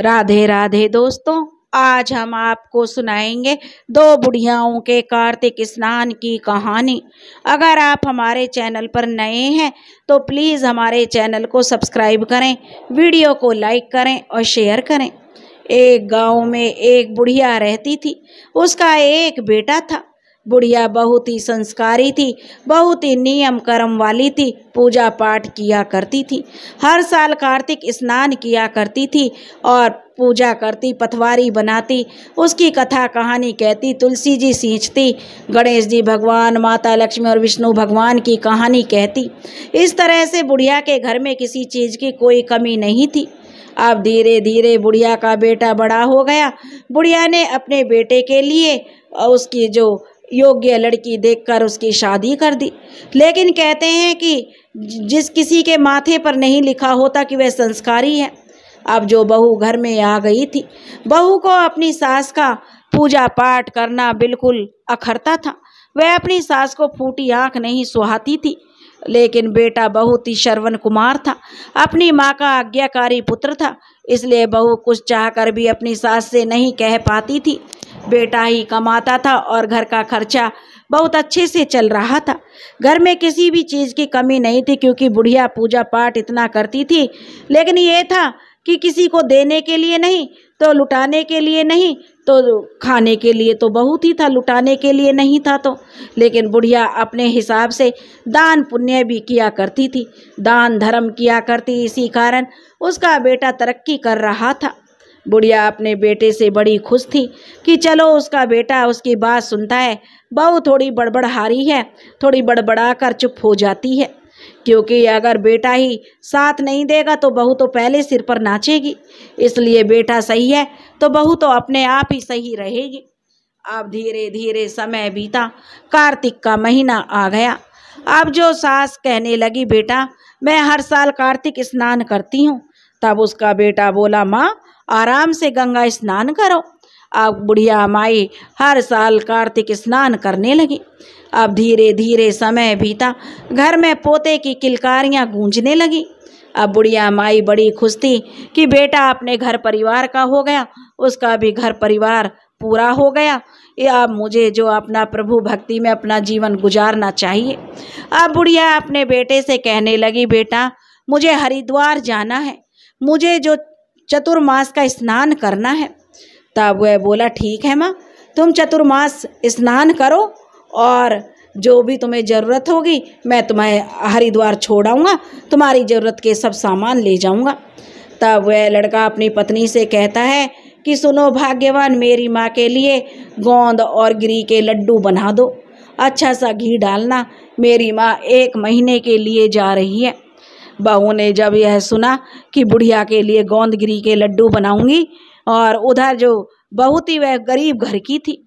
राधे राधे दोस्तों आज हम आपको सुनाएंगे दो बुढ़ियाओं के कार्तिक स्नान की कहानी अगर आप हमारे चैनल पर नए हैं तो प्लीज़ हमारे चैनल को सब्सक्राइब करें वीडियो को लाइक करें और शेयर करें एक गांव में एक बुढ़िया रहती थी उसका एक बेटा था बुढ़िया बहुत ही संस्कारी थी बहुत ही नियम कर्म वाली थी पूजा पाठ किया करती थी हर साल कार्तिक स्नान किया करती थी और पूजा करती पथवारी बनाती उसकी कथा कहानी कहती तुलसी जी सींचती गणेश जी भगवान माता लक्ष्मी और विष्णु भगवान की कहानी कहती इस तरह से बुढ़िया के घर में किसी चीज़ की कोई कमी नहीं थी अब धीरे धीरे बुढ़िया का बेटा बड़ा हो गया बुढ़िया ने अपने बेटे के लिए उसकी जो योग्य लड़की देखकर उसकी शादी कर दी लेकिन कहते हैं कि जिस किसी के माथे पर नहीं लिखा होता कि वह संस्कारी है अब जो बहू घर में आ गई थी बहू को अपनी सास का पूजा पाठ करना बिल्कुल अखरता था वह अपनी सास को फूटी आंख नहीं सुहाती थी लेकिन बेटा बहुत ही श्रवण कुमार था अपनी माँ का आज्ञाकारी पुत्र था इसलिए बहू कुछ चाह कर भी अपनी सास से नहीं कह पाती थी बेटा ही कमाता था और घर का खर्चा बहुत अच्छे से चल रहा था घर में किसी भी चीज़ की कमी नहीं थी क्योंकि बुढ़िया पूजा पाठ इतना करती थी लेकिन ये था कि किसी को देने के लिए नहीं तो लुटाने के लिए नहीं तो खाने के लिए तो बहुत ही था लुटाने के लिए नहीं था तो लेकिन बुढ़िया अपने हिसाब से दान पुण्य भी किया करती थी दान धर्म किया करती इसी कारण उसका बेटा तरक्की कर रहा था बुढ़िया अपने बेटे से बड़ी खुश थी कि चलो उसका बेटा उसकी बात सुनता है बहू थोड़ी बड़बड़हारी है थोड़ी बड़बड़ा कर चुप हो जाती है क्योंकि अगर बेटा ही साथ नहीं देगा तो बहू तो पहले सिर पर नाचेगी इसलिए बेटा सही है तो बहू तो अपने आप ही सही रहेगी अब धीरे धीरे समय बीता कार्तिक का महीना आ गया अब जो सास कहने लगी बेटा मैं हर साल कार्तिक स्नान करती हूँ तब उसका बेटा बोला माँ आराम से गंगा स्नान करो अब बुढ़िया माई हर साल कार्तिक स्नान करने लगी अब धीरे धीरे समय बीता घर में पोते की किलकारियाँ गूंजने लगी अब बुढ़िया माई बड़ी खुश थी कि बेटा अपने घर परिवार का हो गया उसका भी घर परिवार पूरा हो गया ये अब मुझे जो अपना प्रभु भक्ति में अपना जीवन गुजारना चाहिए अब बुढ़िया अपने बेटे से कहने लगी बेटा मुझे हरिद्वार जाना है मुझे जो चतुर्मास का स्नान करना है तब वह बोला ठीक है माँ तुम चतुर्मास स्नान करो और जो भी तुम्हें ज़रूरत होगी मैं तुम्हें हरिद्वार छोड़ाऊँगा तुम्हारी ज़रूरत के सब सामान ले जाऊँगा तब वह लड़का अपनी पत्नी से कहता है कि सुनो भाग्यवान मेरी माँ के लिए गोंद और गिरी के लड्डू बना दो अच्छा सा घी डालना मेरी माँ एक महीने के लिए जा रही है बहू ने जब यह सुना कि बुढ़िया के लिए गोंदगिरी के लड्डू बनाऊंगी और उधर जो बहुत ही वह गरीब घर की थी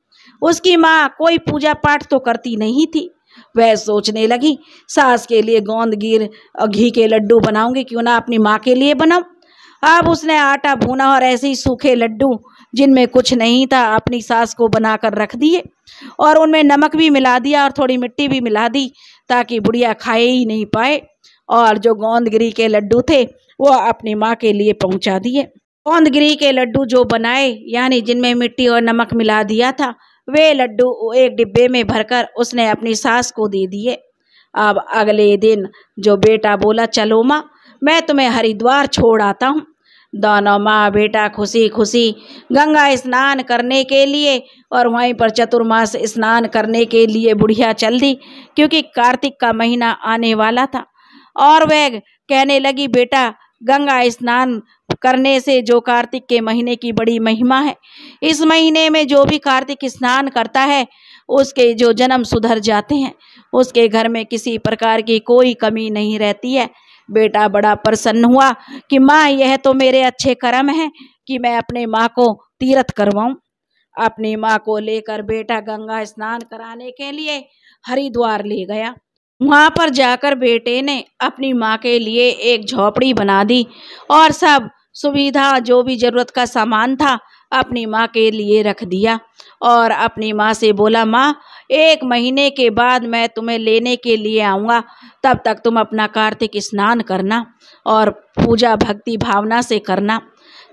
उसकी माँ कोई पूजा पाठ तो करती नहीं थी वह सोचने लगी सास के लिए गोंदगीर घी के लड्डू बनाऊंगी क्यों ना अपनी माँ के लिए बनाऊँ अब उसने आटा भूना और ऐसे ही सूखे लड्डू जिनमें कुछ नहीं था अपनी सास को बनाकर रख दिए और उनमें नमक भी मिला दिया और थोड़ी मिट्टी भी मिला दी ताकि बुढ़िया खाए ही नहीं पाए और जो गोंदगिरी के लड्डू थे वो अपनी माँ के लिए पहुँचा दिए गोंदगिरी के लड्डू जो बनाए यानी जिनमें मिट्टी और नमक मिला दिया था वे लड्डू एक डिब्बे में भरकर उसने अपनी सास को दे दिए अब अगले दिन जो बेटा बोला चलो माँ मैं तुम्हें हरिद्वार छोड़ आता हूँ दोनों माँ बेटा खुशी खुशी गंगा स्नान करने के लिए और वहीं पर चतुर्मास स्नान करने के लिए बुढ़िया चल दी क्योंकि कार्तिक का महीना आने वाला था और वह कहने लगी बेटा गंगा स्नान करने से जो कार्तिक के महीने की बड़ी महिमा है इस महीने में जो भी कार्तिक स्नान करता है उसके जो जन्म सुधर जाते हैं उसके घर में किसी प्रकार की कोई कमी नहीं रहती है बेटा बड़ा प्रसन्न हुआ कि माँ यह तो मेरे अच्छे कर्म हैं कि मैं अपने माँ को तीर्थ करवाऊँ अपनी माँ को लेकर बेटा गंगा स्नान कराने के लिए हरिद्वार ले गया वहाँ पर जाकर बेटे ने अपनी माँ के लिए एक झोपड़ी बना दी और सब सुविधा जो भी ज़रूरत का सामान था अपनी माँ के लिए रख दिया और अपनी माँ से बोला माँ एक महीने के बाद मैं तुम्हें लेने के लिए आऊँगा तब तक तुम अपना कार्तिक स्नान करना और पूजा भक्ति भावना से करना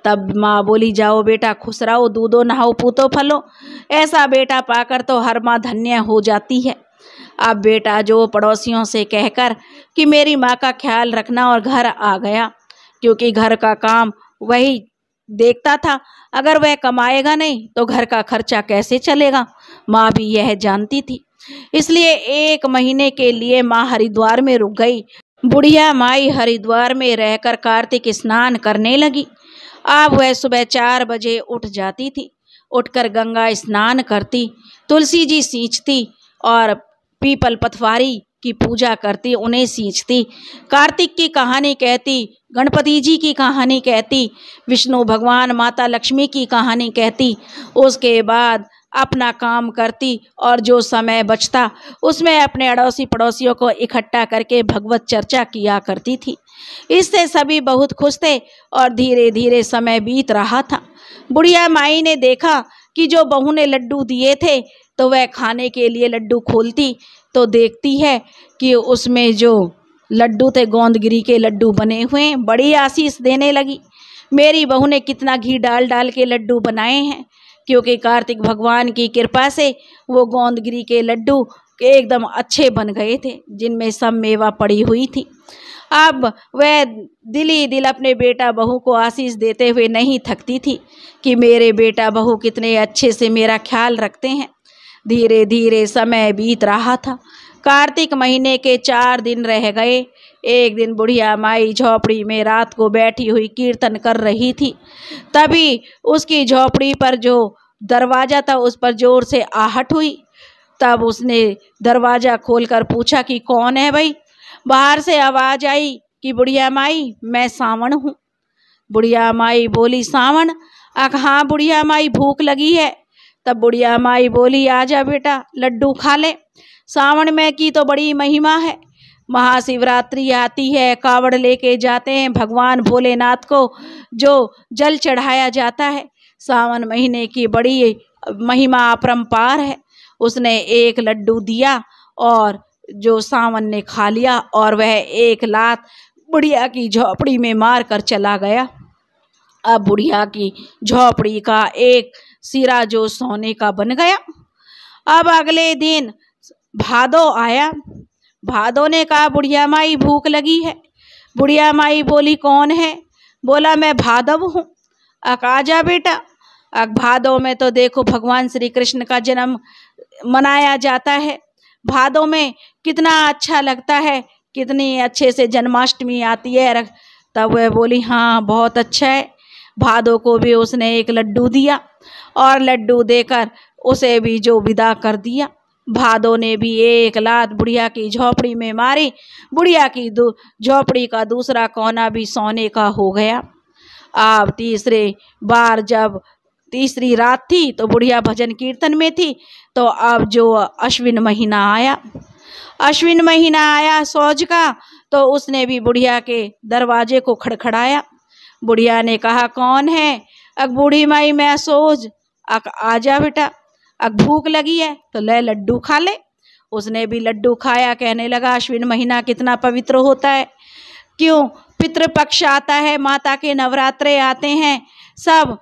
तब माँ बोली जाओ बेटा खुश रहो दूधो नहाओ पूतो फलो ऐसा बेटा पाकर तो हर माँ धन्य हो जाती है अब बेटा जो पड़ोसियों से कहकर कि मेरी माँ का ख्याल रखना और घर आ गया क्योंकि घर का काम वही देखता था अगर वह कमाएगा नहीं तो घर का खर्चा कैसे चलेगा माँ भी यह जानती थी इसलिए एक महीने के लिए माँ हरिद्वार में रुक गई बुढ़िया माई हरिद्वार में रहकर कार्तिक स्नान करने लगी अब वह सुबह चार बजे उठ जाती थी उठकर गंगा स्नान करती तुलसी जी सींचती और पीपल पथवारी की पूजा करती उन्हें सींचती कार्तिक की कहानी कहती गणपति जी की कहानी कहती विष्णु भगवान माता लक्ष्मी की कहानी कहती उसके बाद अपना काम करती और जो समय बचता उसमें अपने अड़ोसी पड़ोसियों को इकट्ठा करके भगवत चर्चा किया करती थी इससे सभी बहुत खुश थे और धीरे धीरे समय बीत रहा था बुढ़िया माई ने देखा कि जो बहू ने लड्डू दिए थे तो वह खाने के लिए लड्डू खोलती तो देखती है कि उसमें जो लड्डू थे गोंदगिरी के लड्डू बने हुए हैं बड़ी आशीष देने लगी मेरी बहू ने कितना घी डाल डाल के लड्डू बनाए हैं क्योंकि कार्तिक भगवान की कृपा से वो गोंदगिरी के लड्डू एकदम अच्छे बन गए थे जिनमें सब मेवा पड़ी हुई थी अब वह दिल ही दिल अपने बेटा बहू को आशीष देते हुए नहीं थकती थी कि मेरे बेटा बहू कितने अच्छे से मेरा ख्याल रखते हैं धीरे धीरे समय बीत रहा था कार्तिक महीने के चार दिन रह गए एक दिन बुढ़िया माई झोपड़ी में रात को बैठी हुई कीर्तन कर रही थी तभी उसकी झोपड़ी पर जो दरवाज़ा था उस पर ज़ोर से आहट हुई तब उसने दरवाज़ा खोलकर पूछा कि कौन है भाई बाहर से आवाज़ आई कि बुढ़िया माई मैं सावण हूँ बुढ़िया माई बोली सावण अख हाँ बुढ़िया माई भूख लगी है तब बुढ़िया माई बोली आजा बेटा लड्डू खा ले सावन में की तो बड़ी महिमा है महाशिवरात्रि आती है कावड़ लेके जाते हैं भगवान भोलेनाथ को जो जल चढ़ाया जाता है सावन महीने की बड़ी महिमा अपरम्पार है उसने एक लड्डू दिया और जो सावन ने खा लिया और वह एक लात बुढ़िया की झोपड़ी में मार कर चला गया अब बुढ़िया की झोपड़ी का एक सिरा जो सोने का बन गया अब अगले दिन भादो आया भादो ने कहा बुढ़िया माई भूख लगी है बुढ़िया माई बोली कौन है बोला मैं भादव हूँ अकाजा बेटा अक भादो में तो देखो भगवान श्री कृष्ण का जन्म मनाया जाता है भादो में कितना अच्छा लगता है कितनी अच्छे से जन्माष्टमी आती है तब वह बोली हाँ बहुत अच्छा है भादो को भी उसने एक लड्डू दिया और लड्डू देकर उसे भी जो विदा कर दिया भादो ने भी एक लात बुढ़िया की झोपड़ी में मारी बुढ़िया की झोपड़ी का दूसरा कोना भी सोने का हो गया अब तीसरे बार जब तीसरी रात थी तो बुढ़िया भजन कीर्तन में थी तो अब जो अश्विन महीना आया अश्विन महीना आया सौज का तो उसने भी बुढ़िया के दरवाजे को खड़खड़ाया बुढ़िया ने कहा कौन है अक बूढ़ी माई मैं सोज अक आ जा बेटा अक भूख लगी है तो ले लड्डू खा ले उसने भी लड्डू खाया कहने लगा अश्विन महीना कितना पवित्र होता है क्यों पितृपक्ष आता है माता के नवरात्रे आते हैं सब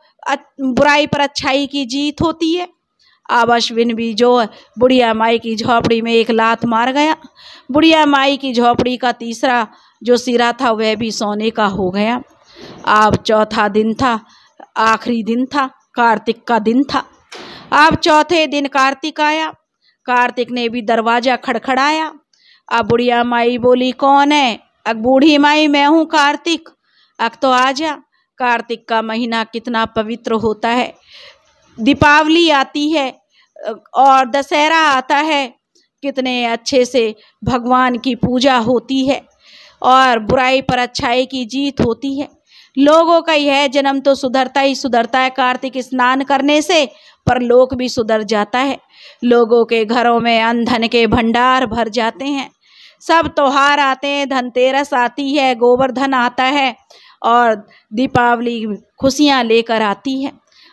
बुराई पर अच्छाई की जीत होती है अब अश्विन भी जो बुढ़िया माई की झोपड़ी में एक लात मार गया बुढ़िया माई की झोपड़ी का तीसरा जो सिरा था वह भी सोने का हो गया अब चौथा दिन था आखिरी दिन था कार्तिक का दिन था अब चौथे दिन कार्तिक आया कार्तिक ने भी दरवाज़ा खड़खड़ाया अब बुढ़िया माई बोली कौन है अब बूढ़ी माई मैं हूँ कार्तिक अब तो आ जा कार्तिक का महीना कितना पवित्र होता है दीपावली आती है और दशहरा आता है कितने अच्छे से भगवान की पूजा होती है और बुराई पर अच्छाई की जीत होती है लोगों का यह जन्म तो सुधरता ही सुधरता है कार्तिक स्नान करने से पर लोक भी सुधर जाता है लोगों के घरों में अंधन के भंडार भर जाते हैं सब त्योहार आते हैं धनतेरस आती है गोवर्धन आता है और दीपावली खुशियाँ लेकर आती है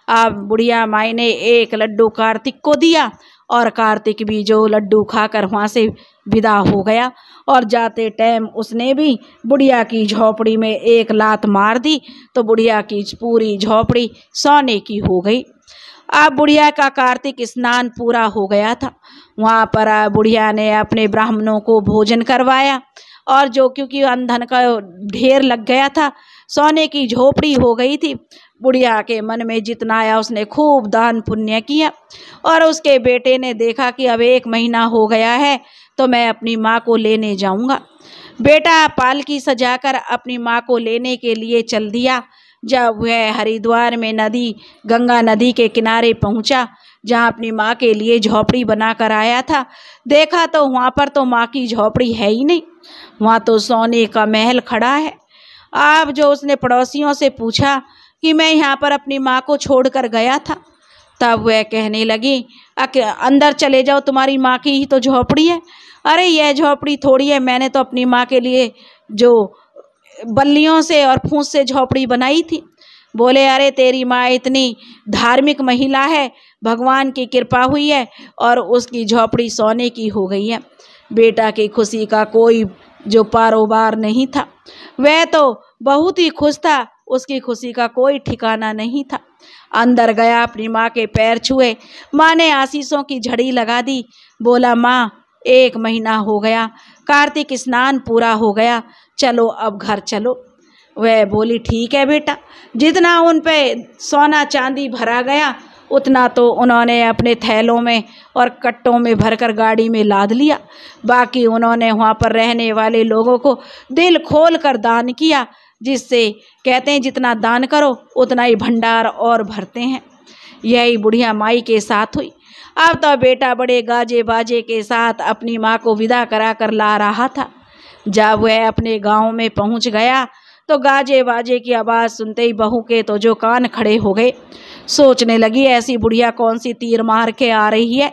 आप बुढ़िया माई ने एक लड्डू कार्तिक को दिया और कार्तिक भी जो लड्डू खाकर वहाँ से विदा हो गया और जाते टाइम उसने भी बुढ़िया की झोपड़ी में एक लात मार दी तो बुढ़िया की पूरी झोपड़ी सोने की हो गई अब बुढ़िया का कार्तिक स्नान पूरा हो गया था वहाँ पर बुढ़िया ने अपने ब्राह्मणों को भोजन करवाया और जो क्योंकि अंधन का ढेर लग गया था सोने की झोपड़ी हो गई थी बुढ़िया के मन में जितना आया उसने खूब दान पुण्य किया और उसके बेटे ने देखा कि अब एक महीना हो गया है तो मैं अपनी माँ को लेने जाऊँगा बेटा पालकी सजाकर अपनी माँ को लेने के लिए चल दिया जब वह हरिद्वार में नदी गंगा नदी के किनारे पहुंचा जहां अपनी माँ के लिए झोपड़ी बनाकर आया था देखा तो वहां पर तो माँ की झोपड़ी है ही नहीं वहां तो सोने का महल खड़ा है आप जो उसने पड़ोसियों से पूछा कि मैं यहाँ पर अपनी माँ को छोड़कर गया था तब वह कहने लगी अंदर चले जाओ तुम्हारी माँ की ही तो झोपड़ी है अरे यह झोपड़ी थोड़ी है मैंने तो अपनी माँ के लिए जो बल्लियों से और फूस से झोपड़ी बनाई थी बोले अरे तेरी माँ इतनी धार्मिक महिला है भगवान की कृपा हुई है और उसकी झोपड़ी सोने की हो गई है बेटा की खुशी का कोई जो कारोबार नहीं था वह तो बहुत ही खुश था उसकी खुशी का कोई ठिकाना नहीं था अंदर गया अपनी माँ के पैर छुए माँ ने आशीषों की झड़ी लगा दी बोला माँ एक महीना हो गया कार्तिक स्नान पूरा हो गया चलो अब घर चलो वह बोली ठीक है बेटा जितना उन पे सोना चांदी भरा गया उतना तो उन्होंने अपने थैलों में और कट्टों में भरकर गाड़ी में लाद लिया बाकी उन्होंने वहाँ पर रहने वाले लोगों को दिल खोल कर दान किया जिससे कहते हैं जितना दान करो उतना ही भंडार और भरते हैं यही बुढ़िया माई के साथ हुई अब तो बेटा बड़े गाजे बाजे के साथ अपनी माँ को विदा करा कर ला रहा था जब वह अपने गांव में पहुंच गया तो गाजे बाजे की आवाज़ सुनते ही बहू के तो जो कान खड़े हो गए सोचने लगी ऐसी बुढ़िया कौन सी तीर मार के आ रही है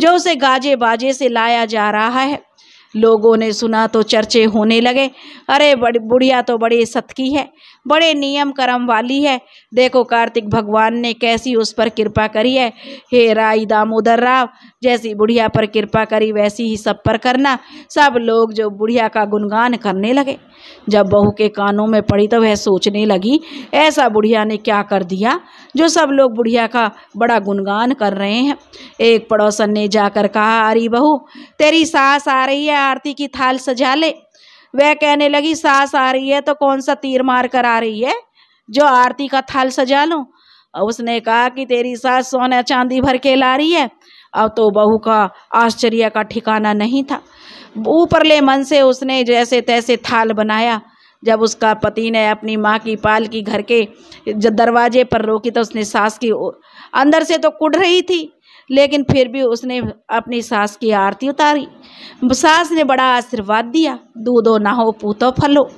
जो उसे गाजे बाजे से लाया जा रहा है लोगों ने सुना तो चर्चे होने लगे अरे बड़ी बुढ़िया तो बड़ी सतकी है बड़े नियम कर्म वाली है देखो कार्तिक भगवान ने कैसी उस पर कृपा करी है हे राई दामोदर राव जैसी बुढ़िया पर कृपा करी वैसी ही सब पर करना सब लोग जो बुढ़िया का गुणगान करने लगे जब बहू के कानों में पड़ी तो वह सोचने लगी ऐसा बुढ़िया ने क्या कर दिया जो सब लोग बुढ़िया का बड़ा गुणगान कर रहे हैं एक पड़ोसन ने जाकर कहा अरे बहू तेरी सास आ रही है आरती की थाल सजा ले वह कहने लगी सास आ रही है तो कौन सा तीर मार कर आ रही है जो आरती का थाल सजा लो उसने कहा कि तेरी सास सोना चांदी भर के ला रही है अब तो बहू का आश्चर्य का ठिकाना नहीं था ऊपरले मन से उसने जैसे तैसे थाल बनाया जब उसका पति ने अपनी माँ की पाल की घर के जब दरवाजे पर रोकी तो उसने सास की अंदर से तो कुड़ रही थी लेकिन फिर भी उसने अपनी सास की आरती उतारी सास ने बड़ा आशीर्वाद दिया दूधो ना हो पूतो फलो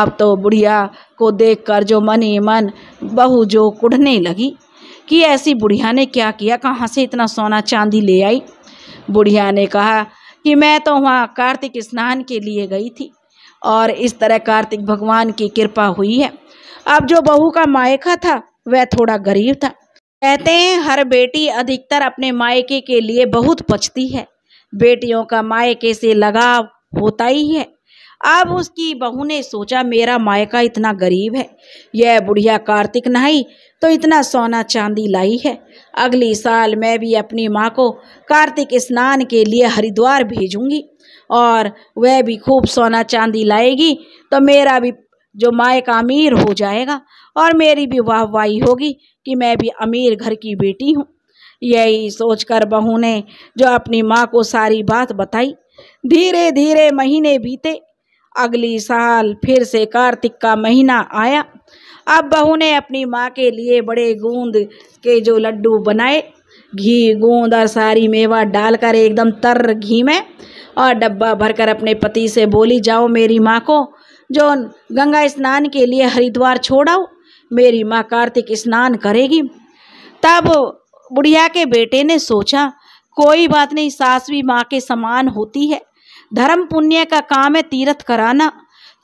अब तो बुढ़िया को देखकर जो मन ही मन बहू जो कुढ़ने लगी कि ऐसी बुढ़िया ने क्या किया कहाँ से इतना सोना चांदी ले आई बुढ़िया ने कहा कि मैं तो वहाँ कार्तिक स्नान के लिए गई थी और इस तरह कार्तिक भगवान की कृपा हुई है अब जो बहू का मायका था वह थोड़ा गरीब था कहते हैं हर बेटी अधिकतर अपने मायके के लिए बहुत पचती है बेटियों का मायके से लगाव होता ही है अब उसकी बहू ने सोचा मेरा मायका इतना गरीब है यह बुढ़िया कार्तिक नहीं तो इतना सोना चांदी लाई है अगली साल मैं भी अपनी माँ को कार्तिक स्नान के लिए हरिद्वार भेजूंगी और वह भी खूब सोना चांदी लाएगी तो मेरा भी जो माए का अमीर हो जाएगा और मेरी भी वाहवाही होगी कि मैं भी अमीर घर की बेटी हूँ यही सोचकर बहू ने जो अपनी माँ को सारी बात बताई धीरे धीरे महीने बीते अगली साल फिर से कार्तिक का महीना आया अब बहू ने अपनी माँ के लिए बड़े गूंद के जो लड्डू बनाए घी गूंद और सारी मेवा डालकर एकदम तर घी में और डब्बा भरकर अपने पति से बोली जाओ मेरी माँ को जो गंगा स्नान के लिए हरिद्वार छोड़ाओ मेरी माँ कार्तिक स्नान करेगी तब बुढ़िया के बेटे ने सोचा कोई बात नहीं सास भी माँ के समान होती है धर्म पुण्य का काम है तीर्थ कराना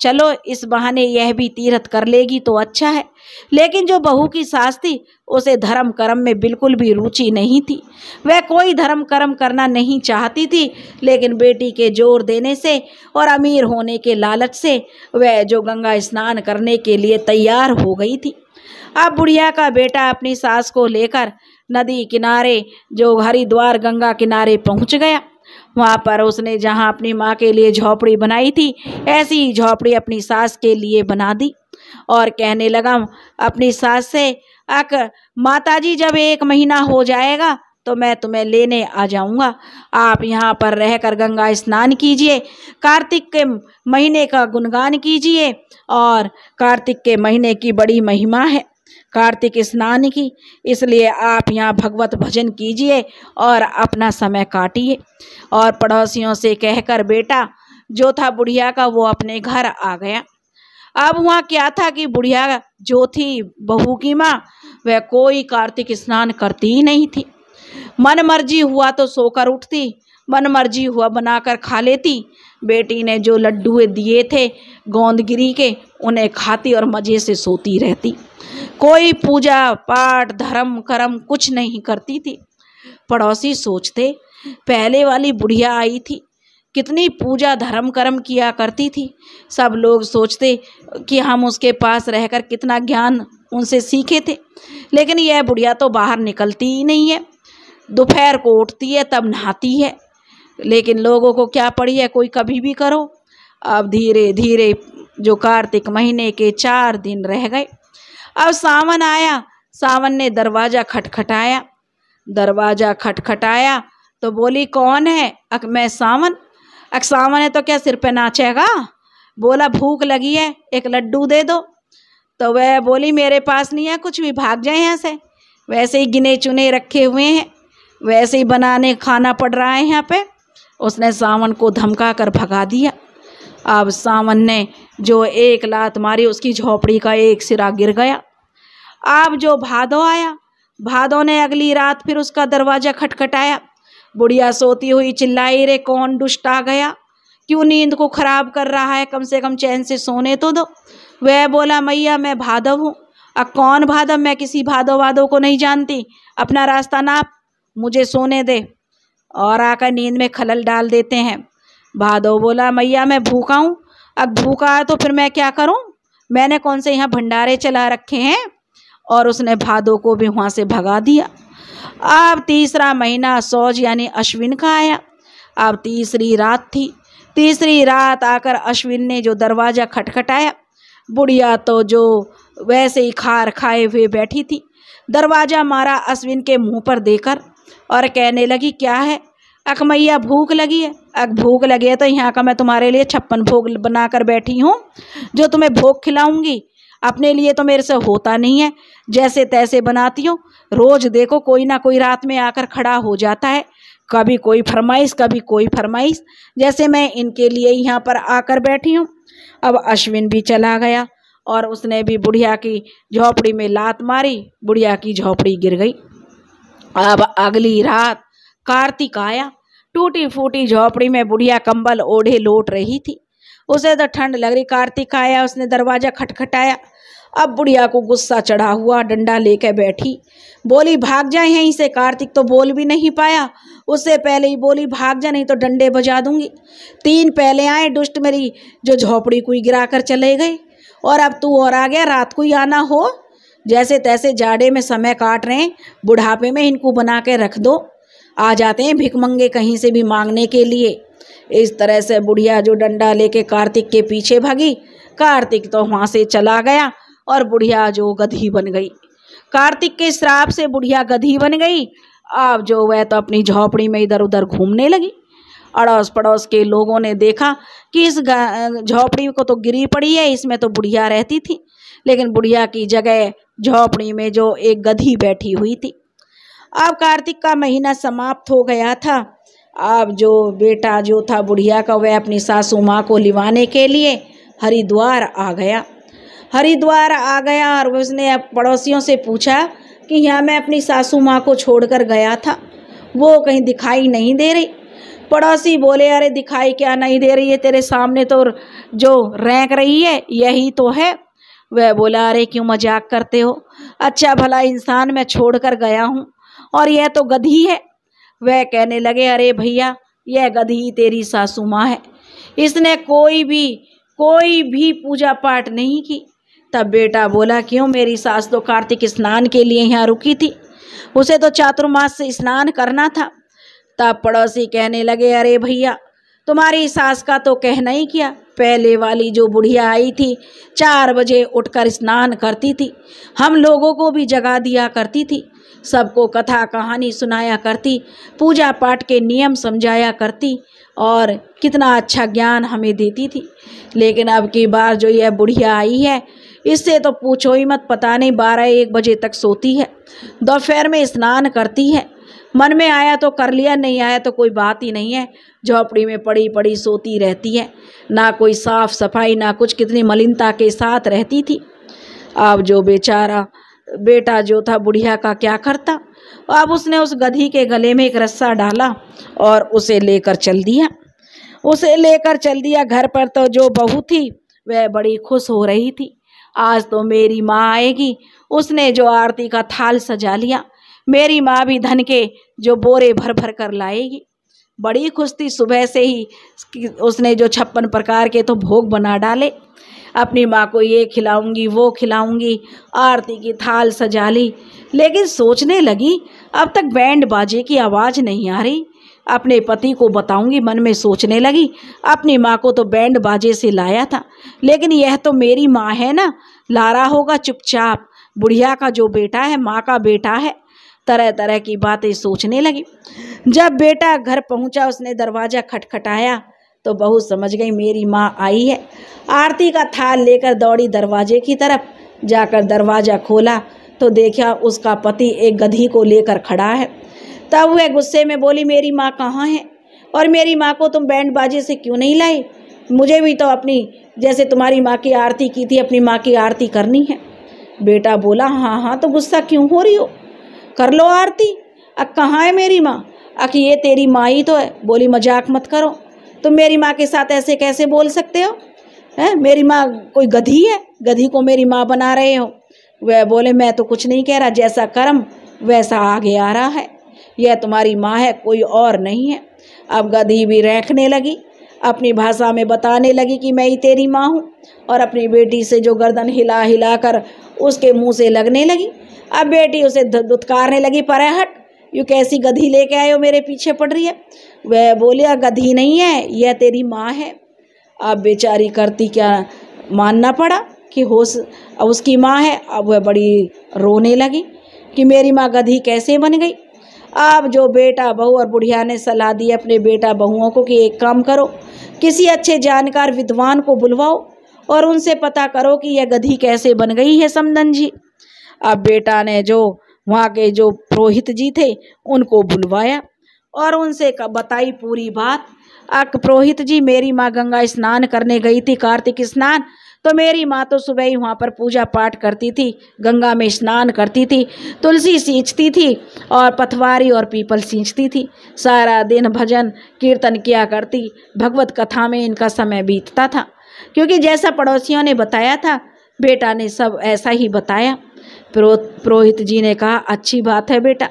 चलो इस बहाने यह भी तीर्थ कर लेगी तो अच्छा है लेकिन जो बहू की सास थी उसे धर्म कर्म में बिल्कुल भी रुचि नहीं थी वह कोई धर्म कर्म करना नहीं चाहती थी लेकिन बेटी के जोर देने से और अमीर होने के लालच से वह जो गंगा स्नान करने के लिए तैयार हो गई थी अब बुढ़िया का बेटा अपनी सास को लेकर नदी किनारे जो हरिद्वार गंगा किनारे पहुँच गया वहाँ पर उसने जहाँ अपनी माँ के लिए झोपड़ी बनाई थी ऐसी ही झोपड़ी अपनी सास के लिए बना दी और कहने लगा अपनी सास से अक माताजी जब एक महीना हो जाएगा तो मैं तुम्हें लेने आ जाऊंगा आप यहाँ पर रहकर गंगा स्नान कीजिए कार्तिक के महीने का गुणगान कीजिए और कार्तिक के महीने की बड़ी महिमा है कार्तिक स्नान की इसलिए आप यहाँ भगवत भजन कीजिए और अपना समय काटिए और पड़ोसियों से कहकर बेटा जो था बुढ़िया का वो अपने घर आ गया अब वहाँ क्या था कि बुढ़िया जो थी बहू की माँ वह कोई कार्तिक स्नान करती ही नहीं थी मन मर्जी हुआ तो सोकर उठती मन मर्जी हुआ बनाकर खा लेती बेटी ने जो लड्डू दिए थे गोंदगिरी के उन्हें खाती और मज़े से सोती रहती कोई पूजा पाठ धर्म कर्म कुछ नहीं करती थी पड़ोसी सोचते पहले वाली बुढ़िया आई थी कितनी पूजा धर्म कर्म किया करती थी सब लोग सोचते कि हम उसके पास रहकर कितना ज्ञान उनसे सीखे थे लेकिन यह बुढ़िया तो बाहर निकलती ही नहीं है दोपहर को उठती है तब नहाती है लेकिन लोगों को क्या पड़ी है कोई कभी भी करो अब धीरे धीरे जो कार्तिक महीने के चार दिन रह गए अब सावन आया सावन ने दरवाज़ा खटखटाया दरवाज़ा खटखटाया तो बोली कौन है अक मैं सावन अक सावन है तो क्या सिर पे नाचेगा बोला भूख लगी है एक लड्डू दे दो तो वह बोली मेरे पास नहीं है कुछ भी भाग जाए यहाँ से वैसे ही गिने चुने रखे हुए हैं वैसे ही बनाने खाना पड़ रहा है यहाँ पे उसने सावन को धमका कर भगा दिया अब सावन ने जो एक लात मारी उसकी झोपड़ी का एक सिरा गिर गया अब जो भादो आया भादो ने अगली रात फिर उसका दरवाज़ा खटखटाया बुढ़िया सोती हुई चिल्लाई रे कौन दुष्ट आ गया क्यों नींद को ख़राब कर रहा है कम से कम चैन से सोने तो दो वह बोला मैया मैं भादव हूँ अब कौन भादव मैं किसी भादो वादो को नहीं जानती अपना रास्ता नाप मुझे सोने दे और आकर नींद में खलल डाल देते हैं भादो बोला मैया मैं भूखा हूँ अब भूखा है तो फिर मैं क्या करूँ मैंने कौन से यहाँ भंडारे चला रखे हैं और उसने भादो को भी वहाँ से भगा दिया अब तीसरा महीना सौज यानी अश्विन का आया अब तीसरी रात थी तीसरी रात आकर अश्विन ने जो दरवाज़ा खटखटाया बुढ़िया तो जो वैसे ही खार खाए हुए बैठी थी दरवाज़ा मारा अश्विन के मुंह पर देकर और कहने लगी क्या है अक मैया भूख लगी है अक भूख लगी है तो यहाँ का मैं तुम्हारे लिए छप्पन भोग बना कर बैठी हूँ जो तुम्हें भोग खिलाऊंगी अपने लिए तो मेरे से होता नहीं है जैसे तैसे बनाती हूँ रोज़ देखो कोई ना कोई रात में आकर खड़ा हो जाता है कभी कोई फरमाइश कभी कोई फरमाइश जैसे मैं इनके लिए यहाँ पर आकर बैठी हूँ अब अश्विन भी चला गया और उसने भी बुढ़िया की झोपड़ी में लात मारी बुढ़िया की झोपड़ी गिर गई अब अगली रात कार्तिक आया टूटी फूटी झोपड़ी में बुढ़िया कंबल ओढ़े लौट रही थी उसे तो ठंड लग रही कार्तिक आया उसने दरवाज़ा खटखटाया अब बुढ़िया को गुस्सा चढ़ा हुआ डंडा लेकर बैठी बोली भाग जाए यहीं से कार्तिक तो बोल भी नहीं पाया उससे पहले ही बोली भाग जा नहीं तो डंडे बजा दूंगी तीन पहले आए दुष्ट मेरी जो झोपड़ी को ही गिरा कर चले गए और अब तू और आ गया रात को ही आना हो जैसे तैसे जाड़े में समय काट रहे हैं बुढ़ापे में इनको बना के रख दो आ जाते हैं भिकमंगे कहीं से भी मांगने के लिए इस तरह से बुढ़िया जो डंडा लेके कार्तिक के पीछे भागी कार्तिक तो वहाँ से चला गया और बुढ़िया जो गधी बन गई कार्तिक के श्राप से बुढ़िया गधी बन गई अब जो वह तो अपनी झोपड़ी में इधर उधर घूमने लगी अड़ोस पड़ोस के लोगों ने देखा कि इस झोपड़ी को तो गिरी पड़ी है इसमें तो बुढ़िया रहती थी लेकिन बुढ़िया की जगह झोपड़ी में जो एक गधी बैठी हुई थी अब कार्तिक का महीना समाप्त हो गया था अब जो बेटा जो था बुढ़िया का वह अपनी सासू माँ को लिवाने के लिए हरिद्वार आ गया हरिद्वार आ गया और उसने पड़ोसियों से पूछा कि यहाँ मैं अपनी सासू माँ को छोड़कर गया था वो कहीं दिखाई नहीं दे रही पड़ोसी बोले अरे दिखाई क्या नहीं दे रही है तेरे सामने तो जो रैंक रही है यही तो है वह बोला अरे क्यों मजाक करते हो अच्छा भला इंसान मैं छोड़ कर गया हूँ और यह तो गधी है वह कहने लगे अरे भैया यह गधी तेरी सासू माँ है इसने कोई भी कोई भी पूजा पाठ नहीं की तब बेटा बोला क्यों मेरी सास तो कार्तिक स्नान के लिए यहाँ रुकी थी उसे तो चातुर्मास से स्नान करना था तब पड़ोसी कहने लगे अरे भैया तुम्हारी सास का तो कहना ही किया पहले वाली जो बुढ़िया आई थी चार बजे उठकर स्नान करती थी हम लोगों को भी जगा दिया करती थी सबको कथा कहानी सुनाया करती पूजा पाठ के नियम समझाया करती और कितना अच्छा ज्ञान हमें देती थी लेकिन अब की बार जो यह बुढ़िया आई है इससे तो पूछो ही मत पता नहीं बारह एक बजे तक सोती है दोपहर में स्नान करती है मन में आया तो कर लिया नहीं आया तो कोई बात ही नहीं है झोपड़ी में पड़ी पड़ी सोती रहती है ना कोई साफ सफाई ना कुछ कितनी मलिनता के साथ रहती थी अब जो बेचारा बेटा जो था बुढ़िया का क्या करता अब उसने उस गधी के गले में एक रस्सा डाला और उसे लेकर चल दिया उसे लेकर चल दिया घर पर तो जो बहू थी वह बड़ी खुश हो रही थी आज तो मेरी माँ आएगी उसने जो आरती का थाल सजा लिया मेरी माँ भी धन के जो बोरे भर भर कर लाएगी बड़ी खुश थी सुबह से ही उसने जो छप्पन प्रकार के तो भोग बना डाले अपनी माँ को ये खिलाऊंगी वो खिलाऊंगी आरती की थाल सजा ली लेकिन सोचने लगी अब तक बैंड बाजे की आवाज़ नहीं आ रही अपने पति को बताऊंगी मन में सोचने लगी अपनी माँ को तो बैंड बाजे से लाया था लेकिन यह तो मेरी माँ है ना लारा होगा चुपचाप बुढ़िया का जो बेटा है माँ का बेटा है तरह तरह की बातें सोचने लगी जब बेटा घर पहुंचा उसने दरवाज़ा खटखटाया तो बहू समझ गई मेरी माँ आई है आरती का थाल लेकर दौड़ी दरवाजे की तरफ जाकर दरवाज़ा खोला तो देखा उसका पति एक गधी को लेकर खड़ा है तब वह गुस्से में बोली मेरी माँ कहाँ है और मेरी माँ को तुम बैंड बाजे से क्यों नहीं लाए मुझे भी तो अपनी जैसे तुम्हारी माँ की आरती की थी अपनी माँ की आरती करनी है बेटा बोला हाँ हाँ तो गुस्सा क्यों हो रही हो कर लो आरती अब कहाँ है मेरी माँ अक ये तेरी माँ ही तो है बोली मजाक मत करो तुम तो मेरी माँ के साथ ऐसे कैसे बोल सकते हो है मेरी माँ कोई गधी है गधी को मेरी माँ बना रहे हो वह बोले मैं तो कुछ नहीं कह रहा जैसा कर्म वैसा आगे आ रहा है यह तुम्हारी माँ है कोई और नहीं है अब गधी भी रेखने लगी अपनी भाषा में बताने लगी कि मैं ही तेरी माँ हूँ और अपनी बेटी से जो गर्दन हिला हिला कर उसके मुँह से लगने लगी अब बेटी उसे दुत्कारने लगी पर हट यू कैसी गधी लेके आए हो मेरे पीछे पड़ रही है वह बोलिया गधी नहीं है यह तेरी माँ है अब बेचारी करती क्या मानना पड़ा कि हो अब उसकी माँ है अब वह बड़ी रोने लगी कि मेरी माँ गधी कैसे बन गई अब जो बेटा बहू और बुढ़िया ने सलाह दी अपने बेटा बहुओं को कि एक काम करो किसी अच्छे जानकार विद्वान को बुलवाओ और उनसे पता करो कि यह गधी कैसे बन गई है समदन जी अब बेटा ने जो वहाँ के जो पुरोहित जी थे उनको बुलवाया और उनसे बताई पूरी बात अक पुरोहित जी मेरी माँ गंगा स्नान करने गई थी कार्तिक स्नान तो मेरी माँ तो सुबह ही वहाँ पर पूजा पाठ करती थी गंगा में स्नान करती थी तुलसी सींचती थी और पथवारी और पीपल सींचती थी सारा दिन भजन कीर्तन किया करती भगवत कथा में इनका समय बीतता था क्योंकि जैसा पड़ोसियों ने बताया था बेटा ने सब ऐसा ही बताया पुरोहित जी ने कहा अच्छी बात है बेटा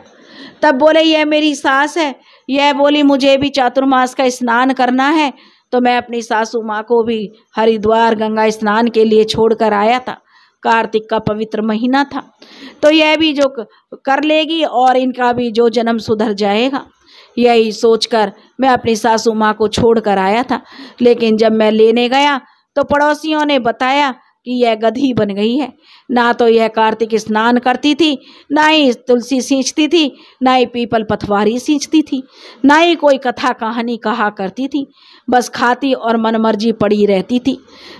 तब बोले यह मेरी सास है यह बोली मुझे भी चातुर्मास का स्नान करना है तो मैं अपनी सासू माँ को भी हरिद्वार गंगा स्नान के लिए छोड़कर आया था कार्तिक का पवित्र महीना था तो यह भी जो कर लेगी और इनका भी जो जन्म सुधर जाएगा यही सोचकर मैं अपनी सासू माँ को छोड़ कर आया था लेकिन जब मैं लेने गया तो पड़ोसियों ने बताया कि यह गधी बन गई है ना तो यह कार्तिक स्नान करती थी ना ही तुलसी सींचती थी ना ही पीपल पथवारी सींचती थी ना ही कोई कथा कहानी कहा करती थी बस खाती और मनमर्जी पड़ी रहती थी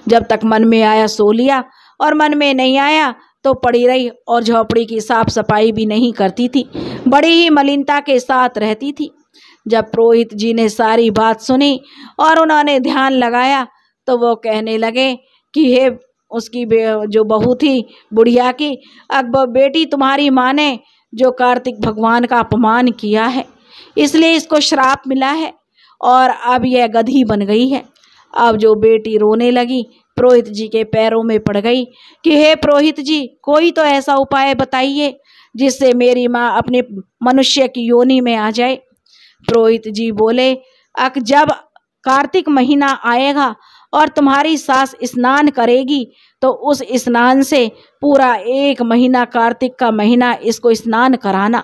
जब तक मन में आया सो लिया और मन में नहीं आया तो पड़ी रही और झोपड़ी की साफ सफाई भी नहीं करती थी बड़ी ही मलिनता के साथ रहती थी जब पुरोहित जी ने सारी बात सुनी और उन्होंने ध्यान लगाया तो वो कहने लगे कि हे उसकी जो बहू थी बुढ़िया की अब बेटी तुम्हारी माँ ने जो कार्तिक भगवान का अपमान किया है इसलिए इसको श्राप मिला है और अब यह गधी बन गई है अब जो बेटी रोने लगी पुरोहित जी के पैरों में पड़ गई कि हे पुरोहित जी कोई तो ऐसा उपाय बताइए जिससे मेरी माँ अपने मनुष्य की योनि में आ जाए पुरोहित जी बोले अक जब कार्तिक महीना आएगा और तुम्हारी सास स्नान करेगी तो उस स्नान से पूरा एक महीना कार्तिक का महीना इसको स्नान कराना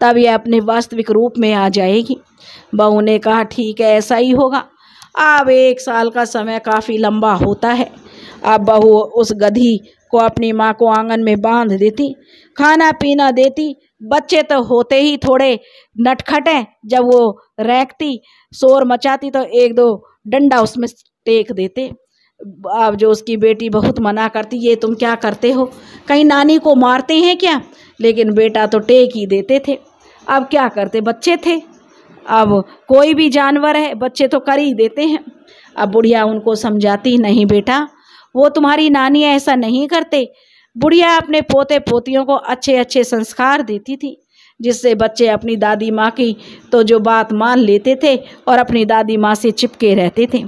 तब यह अपने वास्तविक रूप में आ जाएगी बहू ने कहा ठीक है ऐसा ही होगा अब एक साल का समय काफ़ी लंबा होता है अब बहू उस गधी को अपनी माँ को आंगन में बांध देती खाना पीना देती बच्चे तो होते ही थोड़े नटखट हैं जब वो रेंकती शोर मचाती तो एक दो डंडा उसमें टेक देते अब जो उसकी बेटी बहुत मना करती ये तुम क्या करते हो कहीं नानी को मारते हैं क्या लेकिन बेटा तो टेक ही देते थे अब क्या करते बच्चे थे अब कोई भी जानवर है बच्चे तो कर ही देते हैं अब बुढ़िया उनको समझाती नहीं बेटा वो तुम्हारी नानी ऐसा नहीं करते बुढ़िया अपने पोते पोतियों को अच्छे अच्छे संस्कार देती थी जिससे बच्चे अपनी दादी माँ की तो जो बात मान लेते थे और अपनी दादी माँ से चिपके रहते थे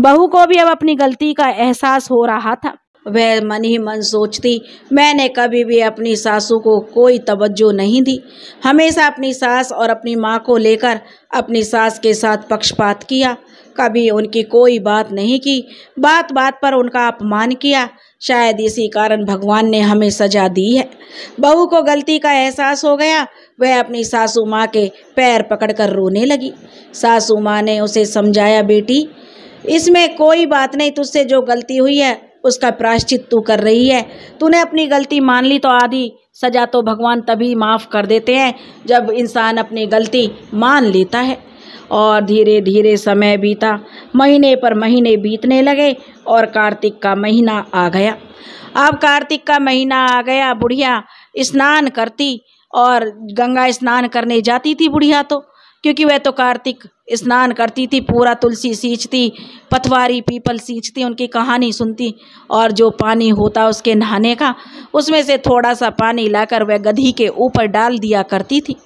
बहू को भी अब अपनी गलती का एहसास हो रहा था वह मन ही मन सोचती मैंने कभी भी अपनी सासू को कोई तवज्जो नहीं दी हमेशा अपनी सास और अपनी माँ को लेकर अपनी सास के साथ पक्षपात किया कभी उनकी कोई बात नहीं की बात बात पर उनका अपमान किया शायद इसी कारण भगवान ने हमें सजा दी है बहू को गलती का एहसास हो गया वह अपनी सासू माँ के पैर पकड़कर रोने लगी सासू माँ ने उसे समझाया बेटी इसमें कोई बात नहीं तुझसे जो गलती हुई है उसका प्रायश्चित तू कर रही है तूने अपनी गलती मान ली तो आधी सजा तो भगवान तभी माफ़ कर देते हैं जब इंसान अपनी गलती मान लेता है और धीरे धीरे समय बीता महीने पर महीने बीतने लगे और कार्तिक का महीना आ गया अब कार्तिक का महीना आ गया बुढ़िया स्नान करती और गंगा स्नान करने जाती थी बुढ़िया तो क्योंकि वह तो कार्तिक स्नान करती थी पूरा तुलसी सींचती पथवारी पीपल सींचती उनकी कहानी सुनती और जो पानी होता उसके नहाने का उसमें से थोड़ा सा पानी लाकर वह गधी के ऊपर डाल दिया करती थी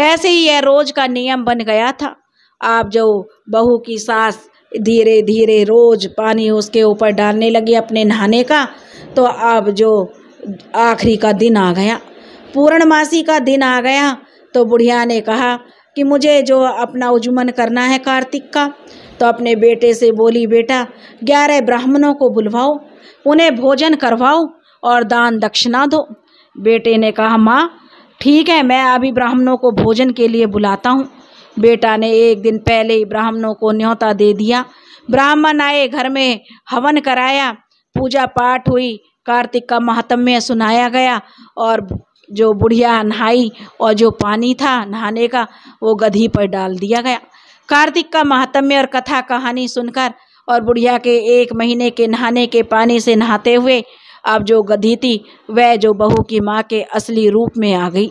ऐसे ही यह रोज़ का नियम बन गया था आप जो बहू की सास धीरे धीरे रोज पानी उसके ऊपर डालने लगी अपने नहाने का तो अब जो आखिरी का दिन आ गया पूर्णमासी का दिन आ गया तो बुढ़िया ने कहा कि मुझे जो अपना उजुमन करना है कार्तिक का तो अपने बेटे से बोली बेटा ग्यारह ब्राह्मणों को बुलवाओ उन्हें भोजन करवाओ और दान दक्षिणा दो बेटे ने कहा माँ ठीक है मैं अभी ब्राह्मणों को भोजन के लिए बुलाता हूँ बेटा ने एक दिन पहले ही ब्राह्मणों को न्योता दे दिया ब्राह्मण आए घर में हवन कराया पूजा पाठ हुई कार्तिक का महात्म्य सुनाया गया और जो बुढ़िया नहाई और जो पानी था नहाने का वो गधी पर डाल दिया गया कार्तिक का महात्म्य और कथा कहानी सुनकर और बुढ़िया के एक महीने के नहाने के पानी से नहाते हुए अब जो गधी थी वह जो बहू की माँ के असली रूप में आ गई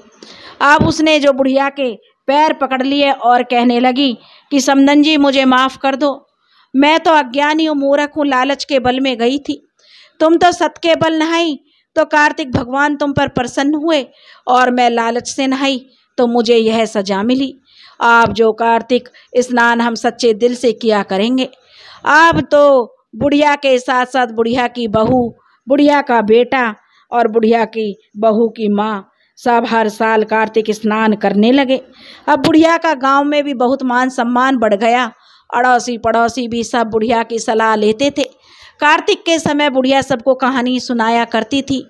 अब उसने जो बुढ़िया के पैर पकड़ लिए और कहने लगी कि समदन जी मुझे माफ़ कर दो मैं तो अज्ञानी हूँ मूर्ख हूँ लालच के बल में गई थी तुम तो सत के बल नहाई तो कार्तिक भगवान तुम पर प्रसन्न हुए और मैं लालच से नहाई तो मुझे यह सजा मिली आप जो कार्तिक स्नान हम सच्चे दिल से किया करेंगे आप तो बुढ़िया के साथ साथ बुढ़िया की बहू बुढ़िया का बेटा और बुढ़िया की बहू की माँ सब हर साल कार्तिक स्नान करने लगे अब बुढ़िया का गांव में भी बहुत मान सम्मान बढ़ गया अड़ोसी पड़ोसी भी सब बुढ़िया की सलाह लेते थे कार्तिक के समय बुढ़िया सबको कहानी सुनाया करती थी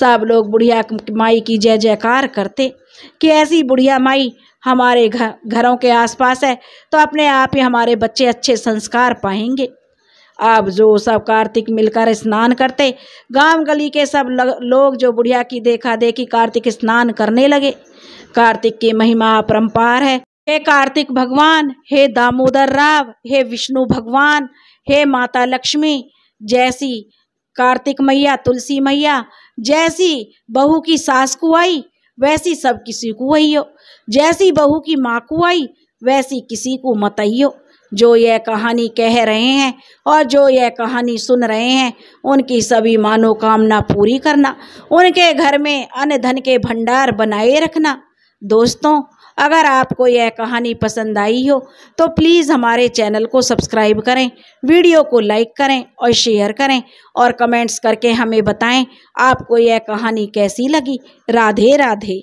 सब लोग बुढ़िया माई की जय जयकार करते कि ऐसी बुढ़िया माई हमारे घर घरों के आसपास है तो अपने आप ही हमारे बच्चे अच्छे संस्कार पाएंगे अब जो सब कार्तिक मिलकर स्नान करते गांव गली के सब लोग जो बुढ़िया की देखा देखी कार्तिक स्नान करने लगे कार्तिक की महिमा अपरम्पार है हे कार्तिक भगवान हे दामोदर राव हे विष्णु भगवान हे माता लक्ष्मी जैसी कार्तिक मैया तुलसी मैया जैसी बहू की सास कुआई वैसी सब किसी कुआई हो जैसी बहू की माँ कुआई वैसी किसी को मत आइयो जो यह कहानी कह रहे हैं और जो यह कहानी सुन रहे हैं उनकी सभी मनोकामना पूरी करना उनके घर में अन्य धन के भंडार बनाए रखना दोस्तों अगर आपको यह कहानी पसंद आई हो तो प्लीज़ हमारे चैनल को सब्सक्राइब करें वीडियो को लाइक करें और शेयर करें और कमेंट्स करके हमें बताएं आपको यह कहानी कैसी लगी राधे राधे